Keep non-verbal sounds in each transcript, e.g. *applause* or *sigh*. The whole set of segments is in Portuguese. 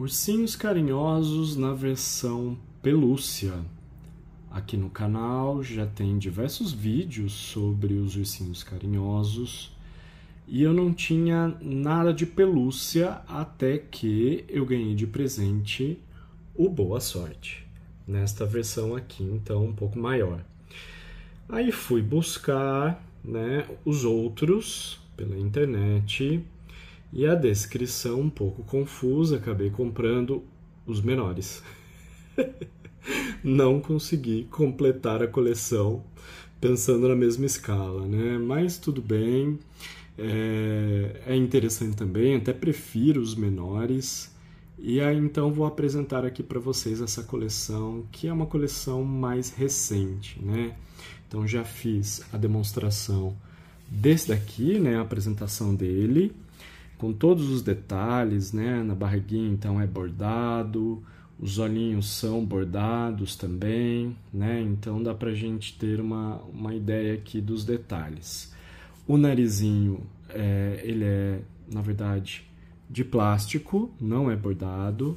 Ursinhos carinhosos na versão pelúcia. Aqui no canal já tem diversos vídeos sobre os ursinhos carinhosos e eu não tinha nada de pelúcia até que eu ganhei de presente o Boa Sorte, nesta versão aqui, então um pouco maior. Aí fui buscar né, os outros pela internet e a descrição, um pouco confusa, acabei comprando os menores. *laughs* Não consegui completar a coleção pensando na mesma escala, né? Mas tudo bem, é, é interessante também, até prefiro os menores. E aí então vou apresentar aqui para vocês essa coleção, que é uma coleção mais recente, né? Então já fiz a demonstração desse daqui, né, a apresentação dele com todos os detalhes, né? Na barriguinha então é bordado, os olhinhos são bordados também, né? Então dá para a gente ter uma, uma ideia aqui dos detalhes. O narizinho, é, ele é, na verdade, de plástico, não é bordado,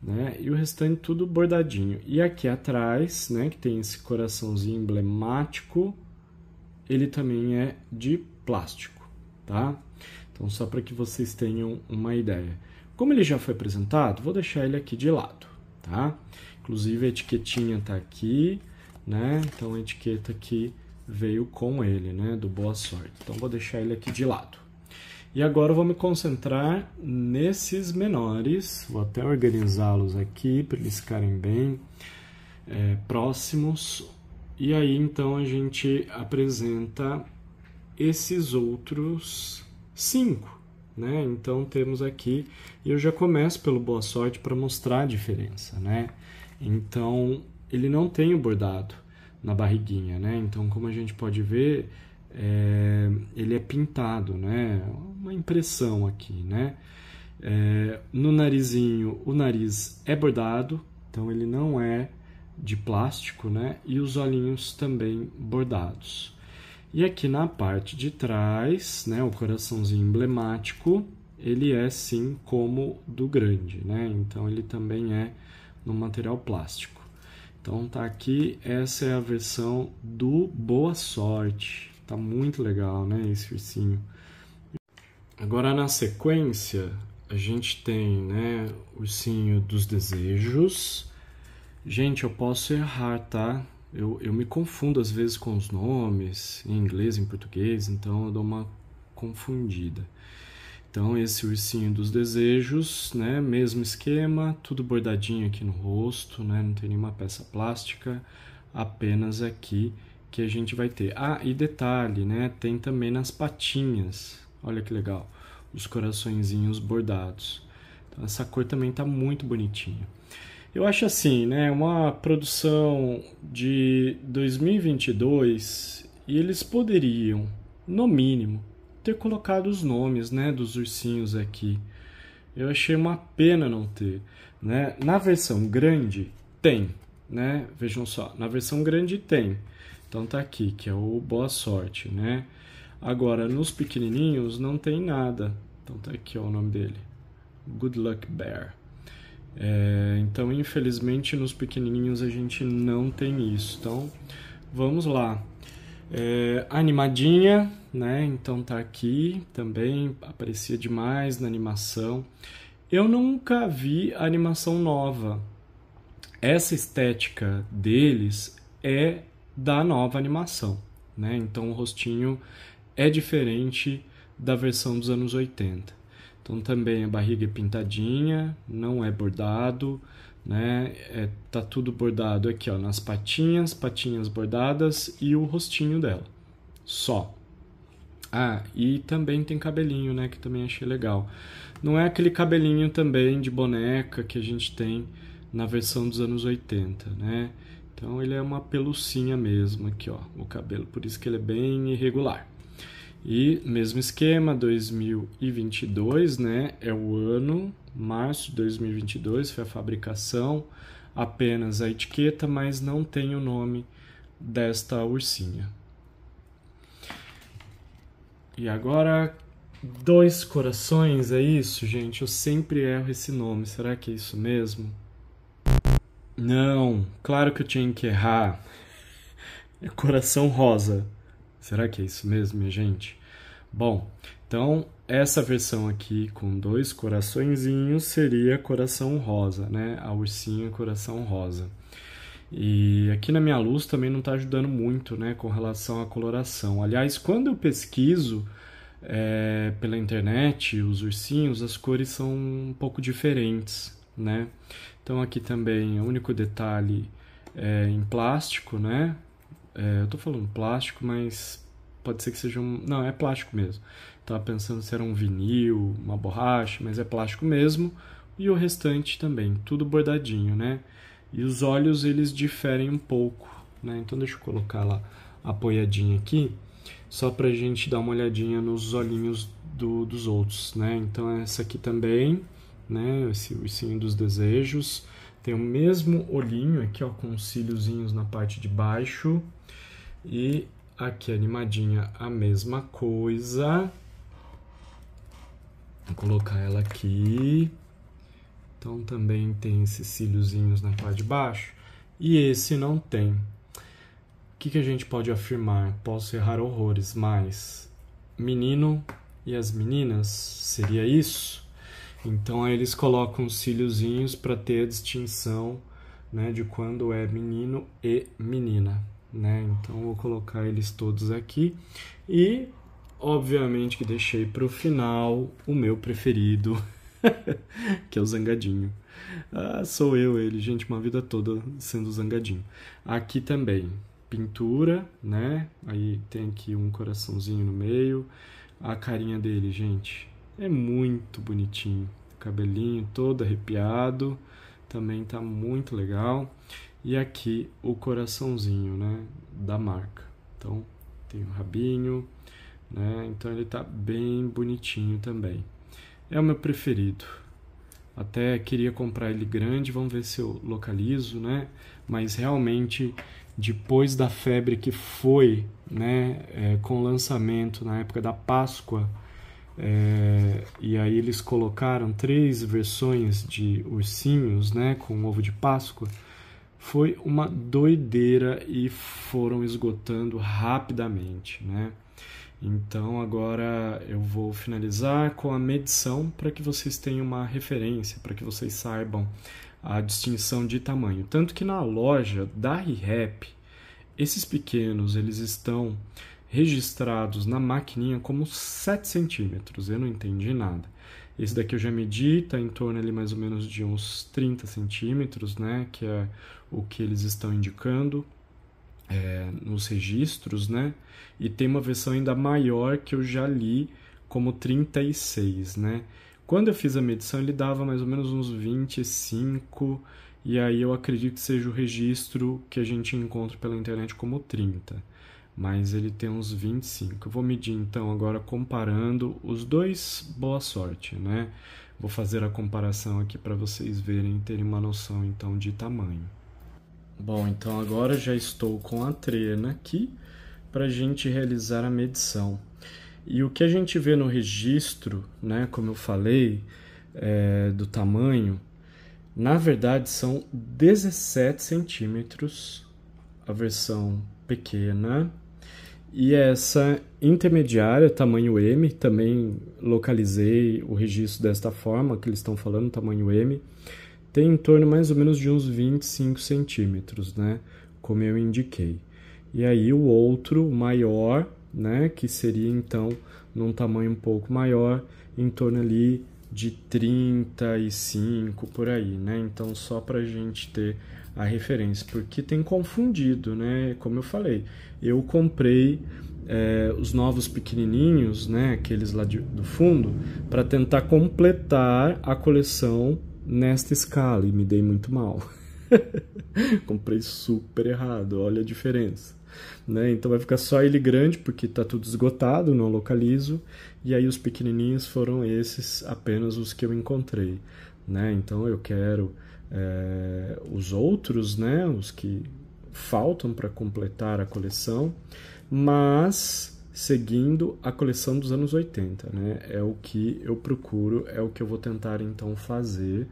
né? E o restante tudo bordadinho. E aqui atrás, né, que tem esse coraçãozinho emblemático, ele também é de plástico tá? Então, só para que vocês tenham uma ideia. Como ele já foi apresentado, vou deixar ele aqui de lado, tá? Inclusive, a etiquetinha está aqui, né? Então, a etiqueta aqui veio com ele, né? Do Boa Sorte. Então, vou deixar ele aqui de lado. E agora eu vou me concentrar nesses menores, vou até organizá-los aqui para eles ficarem bem é, próximos. E aí então a gente apresenta esses outros cinco. Né? Então temos aqui, e eu já começo pelo boa sorte para mostrar a diferença, né? Então ele não tem o bordado na barriguinha, né? Então como a gente pode ver, é, ele é pintado, né? Uma impressão aqui, né? É, no narizinho, o nariz é bordado, então ele não é de plástico, né? E os olhinhos também bordados. E aqui na parte de trás, né, o coraçãozinho emblemático, ele é sim como do grande, né? Então ele também é no material plástico. Então tá aqui, essa é a versão do Boa Sorte. Tá muito legal, né, esse ursinho. Agora na sequência, a gente tem, né, o ursinho dos desejos. Gente, eu posso errar, tá? eu, eu me confundo às vezes com os nomes, em inglês, em português, então eu dou uma confundida. Então, esse ursinho dos desejos, né? Mesmo esquema, tudo bordadinho aqui no rosto, né? Não tem nenhuma peça plástica, apenas aqui que a gente vai ter. Ah, e detalhe, né? Tem também nas patinhas, olha que legal, os coraçõezinhos bordados. Então, essa cor também tá muito bonitinha. Eu acho assim, né? Uma produção de 2022 e eles poderiam, no mínimo, ter colocado os nomes, né, dos ursinhos aqui. Eu achei uma pena não ter, né? Na versão grande tem, né? Vejam só, na versão grande tem. Então tá aqui, que é o Boa Sorte, né? Agora, nos pequenininhos não tem nada. Então tá aqui ó, o nome dele. Good Luck Bear. É, então, infelizmente, nos pequenininhos a gente não tem isso. Então, vamos lá. É, animadinha, né? Então tá aqui também, aparecia demais na animação. Eu nunca vi animação nova. Essa estética deles é da nova animação, né? Então o rostinho é diferente da versão dos anos 80. Então também a barriga é pintadinha, não é bordado, né? É, tá tudo bordado aqui, ó, nas patinhas, patinhas bordadas e o rostinho dela. Só. Ah, e também tem cabelinho, né, que também achei legal. Não é aquele cabelinho também de boneca que a gente tem na versão dos anos 80, né? Então ele é uma pelucinha mesmo aqui, ó, o cabelo, por isso que ele é bem irregular. E mesmo esquema, 2022, né? É o ano, março de 2022 foi a fabricação, apenas a etiqueta, mas não tem o nome desta ursinha. E agora, Dois Corações, é isso, gente? Eu sempre erro esse nome, será que é isso mesmo? Não, claro que eu tinha que errar. É Coração Rosa. Será que é isso mesmo, minha gente? Bom, então essa versão aqui com dois coraçõezinhos seria coração rosa, né? A ursinha coração rosa. E aqui na minha luz também não está ajudando muito, né, com relação à coloração. Aliás, quando eu pesquiso é, pela internet os ursinhos, as cores são um pouco diferentes, né? Então aqui também o único detalhe é em plástico, né? É, eu tô falando plástico, mas pode ser que seja um. Não, é plástico mesmo. Tava tá pensando se era um vinil, uma borracha, mas é plástico mesmo. E o restante também, tudo bordadinho, né? E os olhos eles diferem um pouco, né? Então deixa eu colocar lá apoiadinha aqui, só pra gente dar uma olhadinha nos olhinhos do, dos outros, né? Então essa aqui também, né? Esse ursinho dos desejos. Tem o mesmo olhinho aqui, ó, com os cíliozinhos na parte de baixo. E aqui animadinha a mesma coisa. Vou colocar ela aqui. Então também tem esses cíliozinhos na parte de baixo. E esse não tem. O que, que a gente pode afirmar? Posso errar horrores, mas menino e as meninas seria isso? Então aí eles colocam os cíliozinhos para ter a distinção né, de quando é menino e menina. Né? Então vou colocar eles todos aqui e obviamente que deixei para o final o meu preferido, *laughs* que é o zangadinho. Ah, sou eu ele, gente, uma vida toda sendo zangadinho. Aqui também pintura, né? Aí tem aqui um coraçãozinho no meio, a carinha dele, gente. É muito bonitinho. Cabelinho todo arrepiado, também tá muito legal. E aqui o coraçãozinho, né, da marca. Então, tem o rabinho, né? Então ele tá bem bonitinho também. É o meu preferido. Até queria comprar ele grande, vamos ver se eu localizo, né? Mas realmente depois da febre que foi, né, é, com o lançamento na época da Páscoa, é, e aí eles colocaram três versões de ursinhos, né, com ovo de Páscoa. Foi uma doideira e foram esgotando rapidamente, né? Então agora eu vou finalizar com a medição para que vocês tenham uma referência, para que vocês saibam a distinção de tamanho. Tanto que na loja da ReHap, esses pequenos eles estão registrados na maquininha como 7 centímetros. Eu não entendi nada. Esse daqui eu já medi, está em torno ali mais ou menos de uns 30 centímetros, né? Que é o que eles estão indicando é, nos registros, né? E tem uma versão ainda maior que eu já li como 36, né? Quando eu fiz a medição, ele dava mais ou menos uns 25, e aí eu acredito que seja o registro que a gente encontra pela internet como 30 mas ele tem uns 25. Eu vou medir então agora comparando os dois Boa Sorte, né? Vou fazer a comparação aqui para vocês verem, terem uma noção então de tamanho. Bom, então agora já estou com a trena aqui para a gente realizar a medição. E o que a gente vê no registro, né, como eu falei, é, do tamanho, na verdade são 17 centímetros a versão pequena e essa intermediária, tamanho M, também localizei o registro desta forma que eles estão falando, tamanho M, tem em torno mais ou menos de uns 25 centímetros, né? Como eu indiquei. E aí o outro maior, né? Que seria então num tamanho um pouco maior, em torno ali de 35 por aí, né? Então só para a gente ter a referência, porque tem confundido, né? Como eu falei, eu comprei é, os novos pequenininhos, né? Aqueles lá de, do fundo, para tentar completar a coleção nesta escala e me dei muito mal. *laughs* comprei super errado, olha a diferença. Né? Então vai ficar só ele grande porque está tudo esgotado, não localizo. E aí os pequenininhos foram esses apenas os que eu encontrei, né? Então eu quero é, os outros, né, os que faltam para completar a coleção, mas seguindo a coleção dos anos 80, né, é o que eu procuro, é o que eu vou tentar então fazer.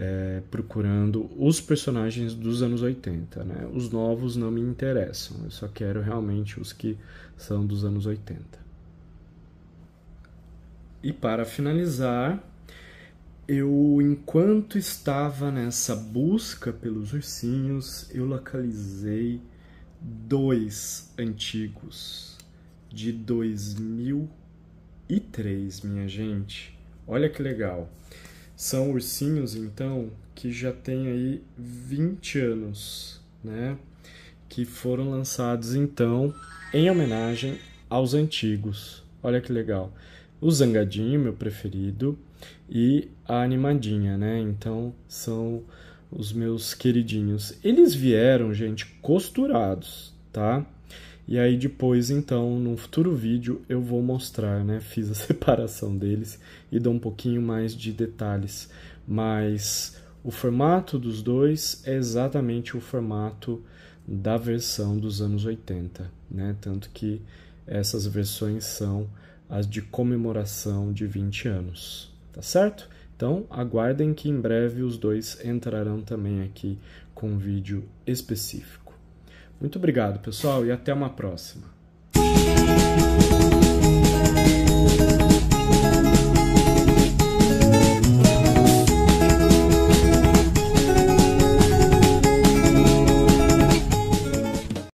É, procurando os personagens dos anos 80. Né? Os novos não me interessam, eu só quero realmente os que são dos anos 80. E para finalizar, eu, enquanto estava nessa busca pelos ursinhos, eu localizei dois antigos de 2003, minha gente. Olha que legal. São ursinhos, então, que já tem aí 20 anos, né? Que foram lançados, então, em homenagem aos antigos. Olha que legal. O Zangadinho, meu preferido, e a animadinha, né? Então são os meus queridinhos. Eles vieram, gente, costurados, tá? E aí depois, então, num futuro vídeo eu vou mostrar, né? *laughs* Fiz a separação deles e dou um pouquinho mais de detalhes. Mas o formato dos dois é exatamente o formato da versão dos anos 80, né? Tanto que essas versões são as de comemoração de 20 anos tá certo? Então aguardem que em breve os dois entrarão também aqui com um vídeo específico. Muito obrigado, pessoal, e até uma próxima.